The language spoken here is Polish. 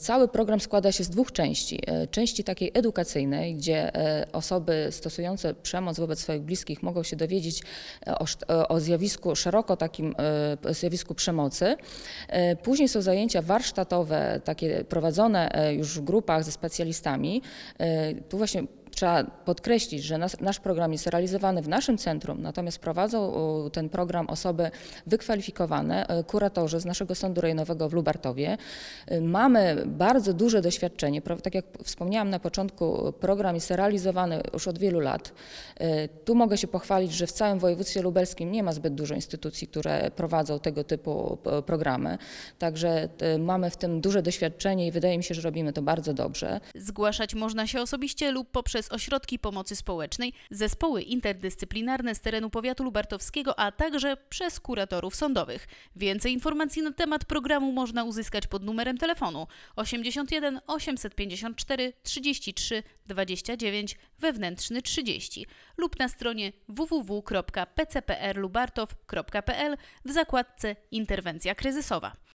Cały program składa się z dwóch części. E, części takiej edukacyjnej, gdzie e, osoby stosujące przemoc wobec swoich bliskich mogą się dowiedzieć e, o, o zjawisku, szeroko takim zjawisku przemocy. Później są zajęcia warsztatowe, takie prowadzone już w grupach ze specjalistami. Tu właśnie Trzeba podkreślić, że nas, nasz program jest realizowany w naszym centrum, natomiast prowadzą ten program osoby wykwalifikowane, e, kuratorzy z naszego sądu rejonowego w Lubartowie. E, mamy bardzo duże doświadczenie, tak jak wspomniałam na początku, program jest realizowany już od wielu lat. E, tu mogę się pochwalić, że w całym województwie lubelskim nie ma zbyt dużo instytucji, które prowadzą tego typu programy, także mamy w tym duże doświadczenie i wydaje mi się, że robimy to bardzo dobrze. Zgłaszać można się osobiście lub poprzez przez ośrodki pomocy społecznej, zespoły interdyscyplinarne z terenu powiatu lubartowskiego, a także przez kuratorów sądowych. Więcej informacji na temat programu można uzyskać pod numerem telefonu 81 854 33 29 wewnętrzny 30 lub na stronie www.pcprlubartow.pl w zakładce Interwencja kryzysowa.